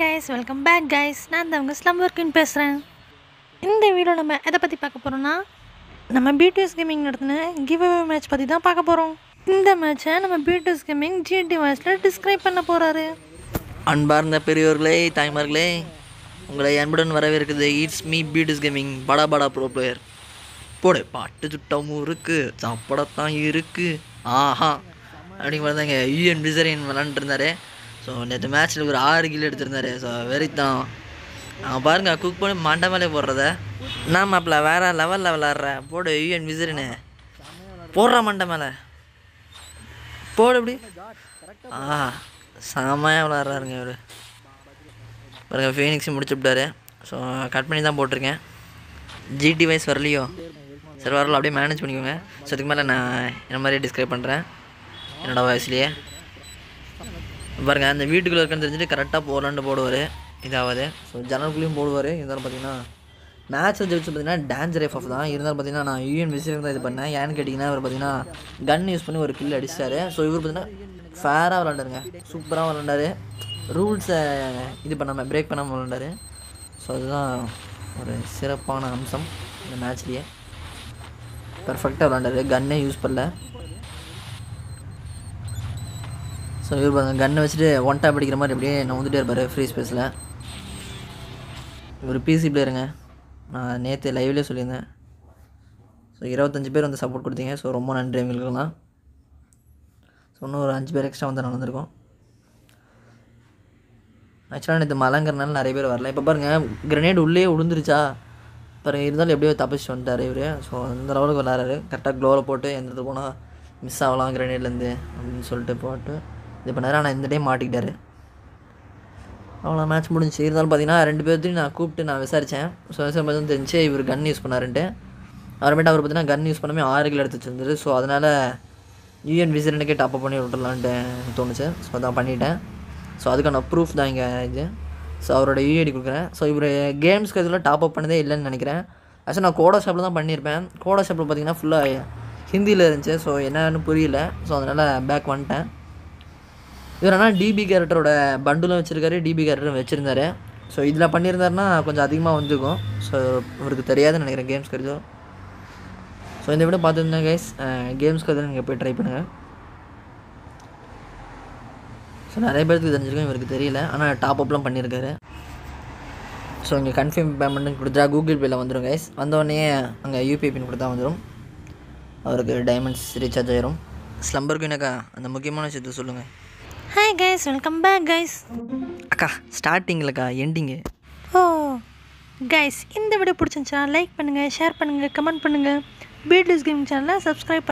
guys welcome back guys நான் இந்த அவங்க ஸ்லம் ஒர்க்குன்னு பேசுகிறேன் இந்த வீடியோ நம்ம எதை பற்றி பார்க்க போகிறோன்னா நம்ம பிடிஎஸ் கேமிங் நடத்தின கிவ் அவே மேட்ச் பற்றி தான் பார்க்க போகிறோம் இந்த மேட்சை நம்ம பிடிஎஸ் கேமிங் ஜிடி வாய்ஸில் டிஸ்கிரைப் பண்ண போகிறாரு அன்பார்ந்த பெரியவர்களே தாய்மார்களே உங்களை அன்புடன் வரவேற்கிறது இட்ஸ் மீ பியூட்டிஸ் கேமிங் படா படா ப்ரோ பிளேயர் போட பாட்டு சுட்டமும் இருக்குது சாப்பிடத்தான் இருக்குது ஆஹா அப்படிங்கிற தாங்க யூஎன் விசரியன் விளாண்டுருந்தாரு ஸோ நேற்று மேட்ச்சில் ஒரு ஆறு கிலோ எடுத்திருந்தாரு ஸோ வெறித்தான் அவன் பாருங்கள் குக் பண்ணி மண்டை மேலே போடுறத நான் மாப்பிள்ள வேறு லெவலில் விளாட்றேன் போடு யூஎன் விசிறினு போடுறா மண்டை மேலே போடு இப்படி ஆ சாமையாக விளாட்றாருங்க இவர் பாருங்க ஃபீனிக்ஸ் முடிச்சுட்டாரு ஸோ கட் பண்ணி தான் போட்டிருக்கேன் ஜிடி வைஸ் வரலையோ சரி வரல அப்படியே மேனேஜ் பண்ணிக்கோங்க ஸோ அதுக்கு மேலே நான் என்ன மாதிரியே டிஸ்கிரைப் பண்ணுறேன் என்னோடய வயசுலேயே பாருங்கள் அந்த வீட்டுக்குள்ளே இருக்குன்னு தெரிஞ்சுட்டு கரெக்டாக போகலான்னு போடுவார் இதாவது ஸோ ஜன்னல்குள்ளேயும் போடுவார் இருந்தாலும் பார்த்தீங்கன்னா மேட்ச் வந்து வச்சு பார்த்தீங்கன்னா டேஞ்சர் ஆஃப் தான் இருந்தாலும் பார்த்தீங்கன்னா நான் யூஎன் விசிவங்க தான் இது பண்ணேன் ஏன்னு கேட்டிங்கன்னா அவர் பார்த்தீங்கன்னா கன் யூஸ் பண்ணி ஒரு கில் அடிச்சார் ஸோ இவர் பார்த்தீங்கன்னா ஃபேராக விளாண்டாருங்க சூப்பராக விளாண்டாரு ரூல்ஸை இது பண்ணாமல் பிரேக் பண்ணாமல் விளாண்டாரு ஸோ அதுதான் ஒரு சிறப்பான அம்சம் இந்த மேட்ச்லேயே பர்ஃபெக்டாக விளாண்டாரு கன்னே யூஸ் பண்ணல ஸோ இவர் பாருங்கள் கன்னை வச்சுட்டு ஒன் படிக்கிற அடிக்கிற மாதிரி அப்படியே நான் வந்துட்டே இருப்பார் ஃப்ரீ ஸ்பேஸில் ஒரு பிசி பிளேயருங்க நான் நேற்று லைவ்லேயே சொல்லியிருந்தேன் ஸோ இருபத்தஞ்சி பேர் வந்து சப்போர்ட் கொடுத்தீங்க ஸோ ரொம்ப நன்றி எங்களுக்குலாம் ஸோ இன்னும் ஒரு அஞ்சு பேர் எக்ஸ்ட்ரா வந்து நடந்திருக்கோம் ஆக்சுவலாக நேற்று மலங்கிறனால நிறைய பேர் வரல இப்போ பாருங்கள் கிரனேட் உள்ளே விழுந்துருச்சா இப்போ இருந்தாலும் எப்படியோ தப்பிச்சு வந்துட்டார் இவர் ஸோ அந்த லெவலுக்கு விளாட்றாரு கரெக்டாக க்ளோவில் போட்டு எந்த போனால் மிஸ் ஆகலாம் கிரனேட்லேருந்து அப்படின்னு சொல்லிட்டு போட்டு இது பண்ணார் ஆனால் இந்த டைம் மாட்டிக்கிட்டார் அவ்வளோ மேட்ச் முடிஞ்சு இருந்தாலும் பார்த்தீங்கன்னா ரெண்டு பேர்த்தையும் நான் கூப்பிட்டு நான் விசாரித்தேன் ஸோ பார்த்து தெரிஞ்சு இவர் கன் யூஸ் பண்ணாருன்ட்டு அப்புறமேட்டு அவர் பார்த்தீங்கன்னா கன் யூஸ் பண்ணாமல் ஆறு கிலோ எடுத்து வச்சிருந்தாரு ஸோ அதனால் யூஎன் விசிரனுக்கே டப்பப் பண்ணி விட்டுடலான்ட்டு தோணுச்சு ஸோ அதான் பண்ணிட்டேன் ஸோ அதுக்கான ப்ரூஃப் தான் இங்கே இது ஸோ அவரோட யூஐடி கொடுக்குறேன் ஸோ இவர் கேம்ஸ்க்கு இதில் டாப் அப் பண்ணதே இல்லைன்னு நினைக்கிறேன் ஆக்சுவலாக நான் கோடா ஷாப்பில் தான் பண்ணியிருப்பேன் கோடா ஷாப்பில் பார்த்தீங்கன்னா ஃபுல்லாக ஹிந்தியில் இருந்துச்சு ஸோ என்னன்னு புரியல ஸோ அதனால் பேக் வந்துட்டேன் இவர் ஆனால் டிபி கேரக்டரோட பண்டிலும் வச்சிருக்காரு டிபி கேரக்டரும் வச்சிருந்தாரு ஸோ இதில் பண்ணியிருந்தாருன்னா கொஞ்சம் அதிகமாக வந்துருக்கும் ஸோ இவருக்கு தெரியாதுன்னு நினைக்கிறேன் கேம்ஸ் கருதோ ஸோ இந்த விட பார்த்துருந்தேன் கைஸ் கேம்ஸ் கருதோ நீங்கள் போய் ட்ரை பண்ணுங்கள் ஸோ நிறைய பேருக்கு தெரிஞ்சிருக்கோம் இவருக்கு தெரியல ஆனால் டாப் அப்லாம் பண்ணியிருக்காரு ஸோ இங்கே கன்ஃபார்ம் பேமெண்ட்டுன்னு கொடுத்தா கூகுள் பேயில் வந்துடும் கைஸ் வந்தோடனே அங்கே யூபிஐ பின் கொடுத்தா வந்துடும் அவருக்கு டைமண்ட்ஸ் ரீசார்ஜ் ஆயிரும் ஸ்லம்பருக்கு எனக்கு அந்த முக்கியமான விஷயத்தை சொல்லுங்கள் hi guys welcome back guys அக்கா ஸ்டார்டிங்கில்க்கா எண்டிங்கு ஓ கைஸ் இந்த வீடியோ பிடிச்சிருந்துச்சா லைக் பண்ணுங்கள் ஷேர் பண்ணுங்கள் கமெண்ட் பண்ணுங்கள் பீட்லூஸ் கேமிங் சேனலை சப்ஸ்கிரைப்